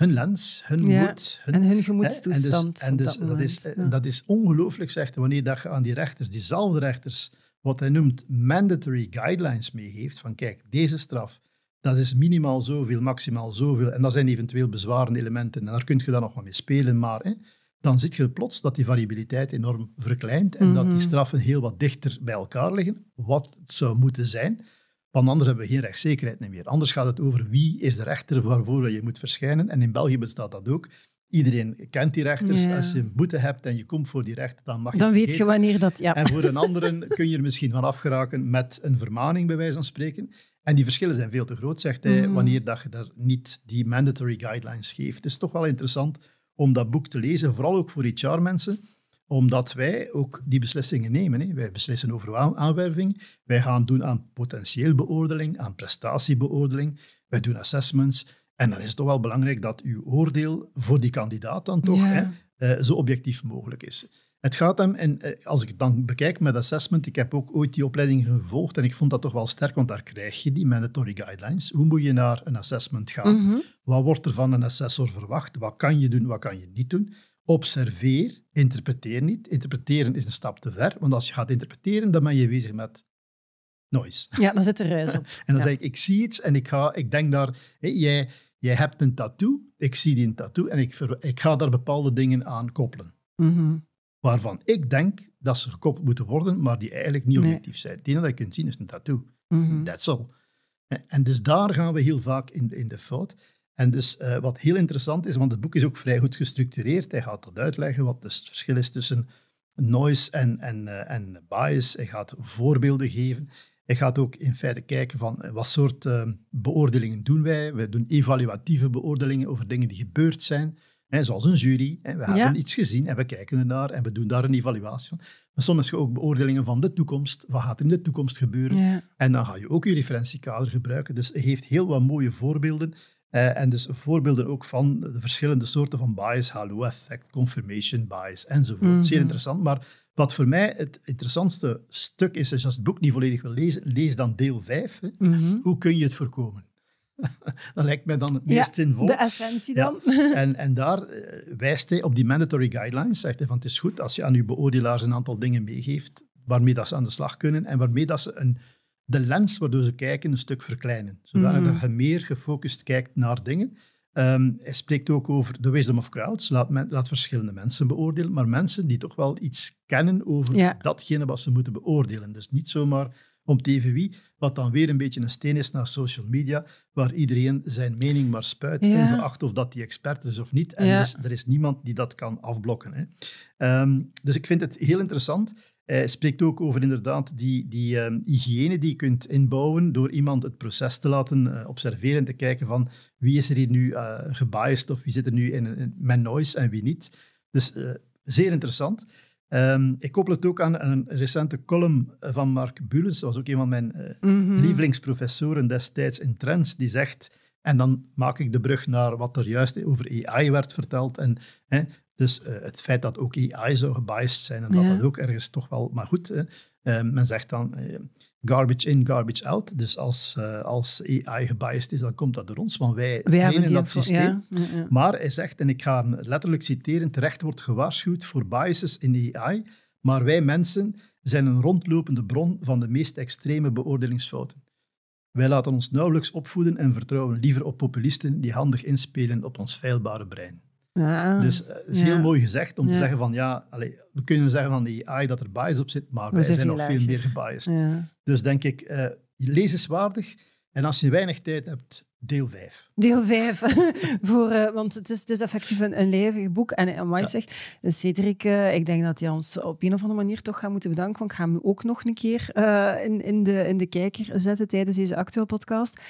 hun lens, hun ja, moed. Hun, en hun gemoedstoestand. en dus, dat, is, dus, eh, dat is ongelooflijk, zegt wanneer dat je aan die rechters, diezelfde rechters, wat hij noemt mandatory guidelines meegeeft, van kijk, deze straf, dat is minimaal zoveel, maximaal zoveel, en dat zijn eventueel bezwarende elementen, en daar kun je dan nog wat mee spelen, maar hè, dan zit je plots dat die variabiliteit enorm verkleint en dat die mhm. straffen heel wat dichter bij elkaar liggen, wat het zou moeten zijn. Want anders hebben we geen rechtszekerheid meer. Anders gaat het over wie is de rechter waarvoor je moet verschijnen. En in België bestaat dat ook. Iedereen kent die rechters. Als je een boete hebt en je komt voor die rechter, dan mag je. Dan weet je wanneer dat. Ja. En voor een anderen kun je er misschien van afgeraken met een vermaning, bij wijze van spreken. En die verschillen zijn veel te groot, zegt hij, mhm. wanneer dat je daar niet die mandatory guidelines geeft. Het is toch wel interessant om dat boek te lezen, vooral ook voor HR-mensen omdat wij ook die beslissingen nemen. Hè. Wij beslissen over aanwerving, wij gaan doen aan potentieel beoordeling, aan prestatiebeoordeling, wij doen assessments. En dan is het toch wel belangrijk dat uw oordeel voor die kandidaat dan toch eh, zo objectief mogelijk is. Het gaat hem, en eh, als ik het dan bekijk met assessment, ik heb ook ooit die opleiding gevolgd en ik vond dat toch wel sterk, want daar krijg je die mandatory guidelines. Hoe moet je naar een assessment gaan? Mhm. Wat wordt er van een assessor verwacht? Wat kan je doen, wat kan je niet doen? observeer, interpreteer niet. Interpreteren is een stap te ver, want als je gaat interpreteren, dan ben je bezig met noise. Ja, dan zit er ruis op. en dan zeg ik, ik zie iets en ik, ga, ik denk daar, jij, jij hebt een tattoo, ik zie die een tattoo en ik, ver, ik ga daar bepaalde dingen aan koppelen. Mhm. Waarvan ik denk dat ze gekoppeld moeten worden, maar die eigenlijk niet objectief zijn. Het enige dat je kunt zien is een tattoo. Mm -hmm. That's all. En dus daar gaan we heel vaak in, in de fout. En dus eh, wat heel interessant is, want het boek is ook vrij goed gestructureerd. Hij gaat dat uitleggen, wat dus het verschil is tussen noise en, en, eh, en bias. Hij gaat voorbeelden geven. Hij gaat ook in feite kijken van eh, wat soort beoordelingen doen wij. We doen evaluatieve beoordelingen over dingen die gebeurd zijn. Hè, zoals een jury. Hè. We hebben iets gezien en we kijken ernaar en we doen daar een evaluatie van. Maar soms ook beoordelingen van de toekomst. Wat gaat in de toekomst gebeuren? En dan ga je ook je referentiekader gebruiken. Dus hij heeft heel wat mooie voorbeelden. Eh, en dus voorbeelden ook van de verschillende soorten van bias, halo-effect, confirmation bias enzovoort. Zeer mhm. interessant, maar wat voor mij het interessantste stuk is, is als je het boek niet volledig wil lezen, lees dan deel 5. Mhm. Hoe kun je het voorkomen? dat lijkt mij dan het meest ja, zinvol. De essentie dan. En, en daar eh, wijst hij op die mandatory guidelines. Zegt hij van het is goed als je aan je beoordelaars een aantal dingen meegeeft waarmee dat ze aan de slag kunnen en waarmee dat ze een de lens waardoor ze kijken een stuk verkleinen. Zodat mm je meer gefocust kijkt naar dingen. Ehm, hij spreekt ook over de wisdom of crowds. Laat, men, laat, verschillende mensen beoordelen, maar mensen die toch wel iets kennen over datgene wat ze moeten beoordelen. Dus niet zomaar om wie, wat dan weer een beetje een steen is naar social media, waar iedereen zijn mening maar spuit, ja. ongeacht of dat die expert is of niet. En dus, er is niemand die dat kan afblokken. Hè. Ehm, dus ik vind het heel interessant. Hij eh, spreekt ook over inderdaad die, die ehm, hygiëne die je kunt inbouwen door iemand het proces te laten eh, observeren en te kijken van wie is er hier nu uh, gebiased of wie zit er nu in, in mijn noise en wie niet. Dus zeer interessant. Ehm, ik koppel het ook aan een recente column van Mark Bulens, dat was ook een van mijn mhm. lievelingsprofessoren destijds in Trends, die zegt, en dan maak ik de brug naar wat er juist over AI werd verteld en hè, dus eh, het feit dat ook AI zou gebiased zijn en dat dat ook ergens toch wel. Maar goed, eh, men zegt dan eh, garbage in, garbage out. Dus als, als AI gebiased is, dan komt dat door ons, want wij, wij trainen dat systeem. maar hij zegt, en ik ga hem letterlijk citeren: terecht wordt gewaarschuwd voor biases in AI, maar wij mensen zijn een rondlopende bron van de meest extreme beoordelingsfouten. Wij laten ons nauwelijks opvoeden en vertrouwen liever op populisten die handig inspelen op ons feilbare brein. Ah, dus het eh, is heel mooi gezegd om te zeggen van ja, we kunnen zeggen van die AI dat er bias op zit, maar we wij zijn nog veel meer gebiased. Dus denk ik, uh, waardig En als je weinig tijd hebt, deel 5. Deel 5. Voor, eh, want het is, effectief een, een levig boek. En, en zegt, Cedric, ik denk dat hij ons op een of andere manier toch gaat moeten bedanken. Want ik ga hem ook nog een keer in, in, de, in de kijker zetten tijdens deze actueel podcast.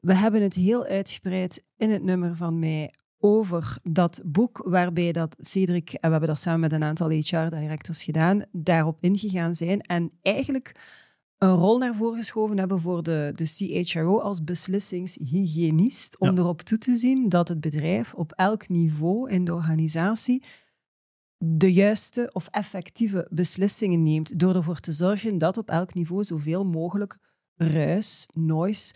We hebben het heel uitgebreid in het nummer van mij over dat boek, waarbij dat Cedric, en we hebben dat samen met een aantal HR-directors gedaan, daarop ingegaan zijn en eigenlijk een rol naar voren geschoven hebben voor de, de CHRO als beslissingshygiënist, om erop toe te zien dat het bedrijf op elk niveau in de organisatie de juiste of effectieve beslissingen neemt, door ervoor te zorgen dat op elk niveau zoveel mogelijk ruis, noise,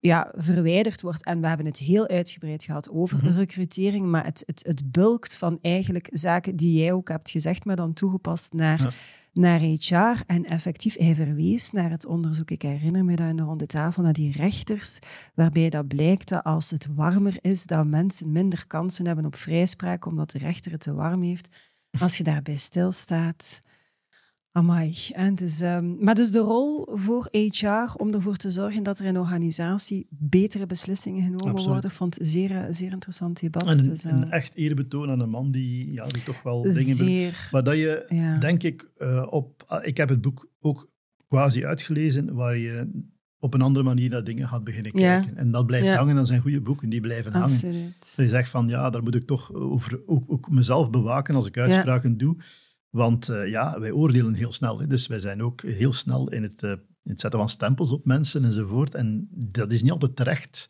ja, verwijderd wordt. En we hebben het heel uitgebreid gehad over mm recrutering, maar het, het, het bulkt van eigenlijk zaken die jij ook hebt gezegd, maar dan toegepast naar, naar HR. En effectief, hij verwees naar het onderzoek, ik herinner me dat in de ronde tafel, naar die rechters, waarbij dat blijkt dat als het warmer is, dat mensen minder kansen hebben op vrijspraak, omdat de rechter het te warm heeft. Als je daarbij stilstaat, Amai. En dus, ehm, maar dus de rol voor HR om ervoor te zorgen dat er in een organisatie betere beslissingen genomen worden, vond een zeer, eh, zeer interessant debat. En dus, uh, een echt eerbetoon aan een man die, ja, die toch wel dingen... Zeer, maar dat je, denk ik, eh, op... Ah, ik heb het boek ook quasi uitgelezen, waar je op een andere manier naar dingen gaat beginnen kijken. Ja. En dat blijft hangen, dat zijn goede boeken, die blijven hangen. Dus je zegt van, ja, daar moet ik toch over ook, ook mezelf bewaken als ik uitspraken doe. Want eh, ja, wij oordelen heel snel. Hè. Dus wij zijn ook heel snel in het eh, het zetten van stempels op mensen enzovoort. En dat is niet altijd terecht.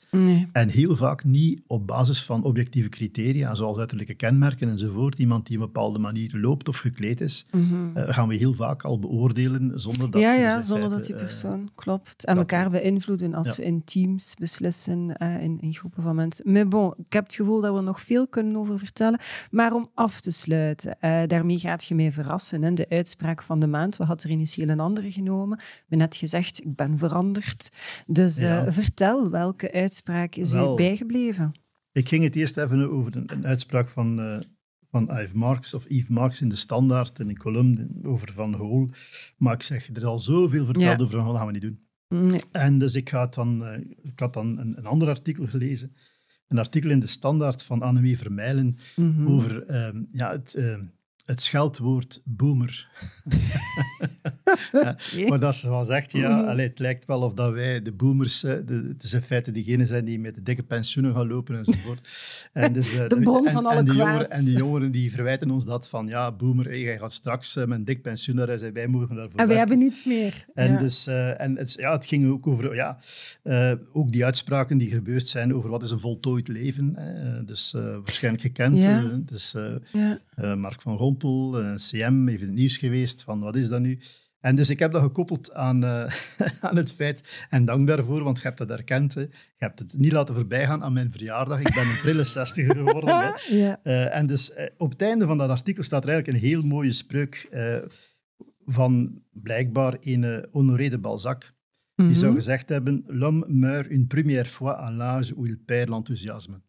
En heel vaak niet op basis van objectieve criteria, zoals uiterlijke kenmerken enzovoort. Iemand die op een bepaalde manier loopt of gekleed is, mhm. eh, gaan we heel vaak al beoordelen zonder dat... Ja, ja zonder dat die eh, persoon klopt. En elkaar beïnvloeden als we in teams beslissen, eh, in, groepen van mensen. Maar bon, ik heb het gevoel dat we nog veel kunnen over vertellen. Maar om af te sluiten, daarmee gaat je mij verrassen. De uitspraak van de maand, we hadden er initieel een andere genomen. We net zegt: ik ben veranderd. Dus eh, vertel, welke uitspraak is Wel, bijgebleven? Ik ging het eerst even over een, een uitspraak van, uh, van Yves Marx of Yves Marx in de Standaard en een column over Van Hool. Maar ik zeg, er is al zoveel verteld over Van dat gaan we niet doen. En dus ik, ga dan, eh, ik had dan een, een ander artikel gelezen een artikel in de Standaard van Annemie Vermeilen mhm. over ehm, ja, het, ehm, het scheldwoord boomer. maar dat is wel zegt, ja, mm-hmm. allee, het lijkt wel of dat wij, de boomers, eh, het is in feite diegenen zijn die met de dikke pensioenen gaan lopen enzovoort. En dus, eh, de, de bron van alle en kwaad. Jongeren, en die jongeren die verwijten ons dat van, ja, boomer, jij gaat straks eh, met een dik pensioen naar wij mogen daarvoor En wij hebben niets meer. En, dus, en het, ja, het ging ook over, ja, ook die uitspraken die gebeurd zijn over wat is een voltooid leven. Uh, dus waarschijnlijk gekend. Ja. dus, Mark van Rompel, CM, even het nieuws geweest van wat is dat nu? En dus ik heb dat gekoppeld aan, eh, aan het feit, en dank daarvoor, want je hebt dat erkend. Hè. Je hebt het niet laten voorbijgaan aan mijn verjaardag. Ik ben een prille zestiger geworden. Hè. Eh, en dus eh, op het einde van dat artikel staat er eigenlijk een heel mooie spreuk van blijkbaar een Honoré de Balzac. Die mhm. zou gezegd hebben, l'homme meurt une première fois à l'âge où il perd l'enthousiasme.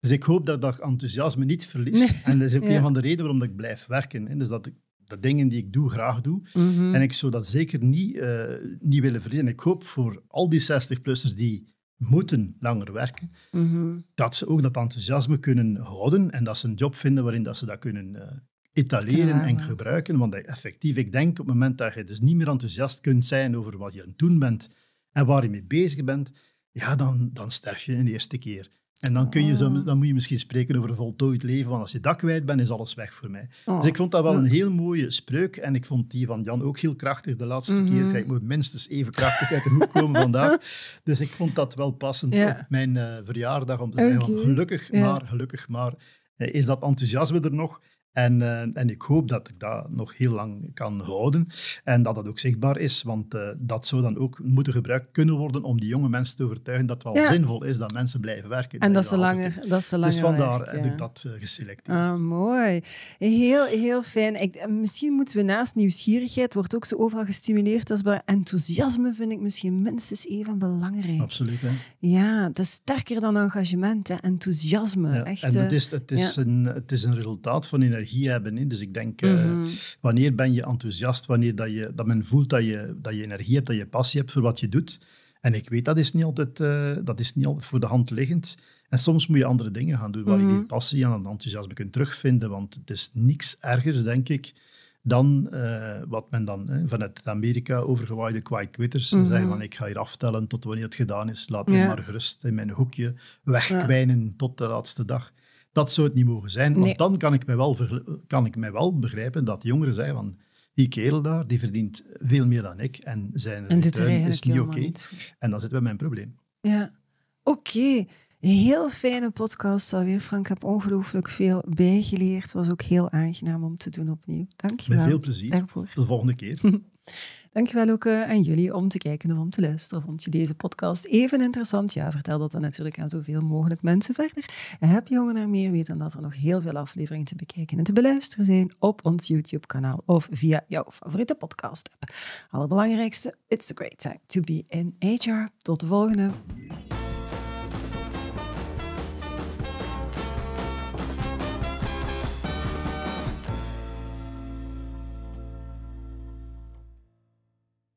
Dus ik hoop dat dat enthousiasme niet verliest. En dat is ook een van de redenen waarom ik blijf werken. Hè. Dus dat de dingen die ik doe, graag doe. Mhm. En ik zou dat zeker niet, eh, niet willen verliezen. Ik hoop voor al die 60-plussers die moeten langer werken, mhm. dat ze ook dat enthousiasme kunnen houden en dat ze een job vinden waarin dat ze dat kunnen uh, eh, etaleren en gebruiken. Want effectief, ik denk op het moment dat je dus niet meer enthousiast kunt zijn over wat je aan het doen bent en waar je mee bezig bent, ja, dan, dan sterf je een eerste keer. En dan, kun je ah. dan moet je misschien spreken over voltooid leven, want als je dat kwijt bent, is alles weg voor mij. Ah. Dus ik vond dat wel een heel mooie spreuk. En ik vond die van Jan ook heel krachtig de laatste mhm. keer. Ik, ik moet minstens even krachtig uit de hoek komen vandaag. Dus ik vond dat wel passend ja. op mijn eh, verjaardag, om te zijn. zeggen, gelukkig maar, gelukkig maar, eh, is dat enthousiasme er nog? En, eh, en ik hoop dat ik dat nog heel lang kan houden en dat dat ook zichtbaar is, want eh, dat zou dan ook moeten gebruikt kunnen worden om die jonge mensen te overtuigen dat het wel zinvol is dat mensen blijven werken. En dat ze, langer, dat dus langer Dus vandaar heb ik dat eh, geselecteerd. Ah, mooi. Heel, heel fijn. Ik, misschien moeten we naast nieuwsgierigheid, wordt ook zo overal gestimuleerd als bij enthousiasme, vind ik misschien minstens even belangrijk. Absoluut. Hè? Ja, het is sterker dan engagement, hè. enthousiasme. Ja. en het is, het, is een, het is een resultaat van energie energie hebben. in. Dus ik denk, eh, mhm. wanneer ben je enthousiast, wanneer dat, je, dat men voelt dat je, dat je energie hebt, dat je passie hebt voor wat je doet. En ik weet, dat is niet altijd, eh, dat is niet altijd voor de hand liggend. En soms moet je andere dingen gaan doen waar je mhm. die passie en dat enthousiasme kunt terugvinden. Want het is niks ergers, denk ik, dan eh, wat men dan hè, vanuit Amerika overgewaaide quiet quitters mm zeggen mhm. van ik ga hier aftellen tot wanneer het gedaan is, laat me maar gerust in mijn hoekje wegkwijnen tot de laatste dag. Dat zou het niet mogen zijn. Want dan kan ik, mij wel kan ik mij wel begrijpen dat jongeren zijn van die kerel daar, die verdient veel meer dan ik en zijn en is niet oké. En dan zitten we met mijn probleem. Ja, oké. Heel fijne podcast alweer, Frank. Ik heb ongelooflijk veel bijgeleerd. Het was ook heel aangenaam om te doen opnieuw. Dank je wel. Met veel plezier. Daarvoor. de volgende keer. Dankjewel ook aan jullie om te kijken of om te luisteren. Vond je deze podcast even interessant? Ja, vertel dat dan natuurlijk aan zoveel mogelijk mensen verder. En heb je honger naar meer? weten dat er nog heel veel afleveringen te bekijken en te beluisteren zijn op ons YouTube-kanaal of via jouw favoriete podcast-app. Allerbelangrijkste, it's a great time to be in HR. Tot de volgende!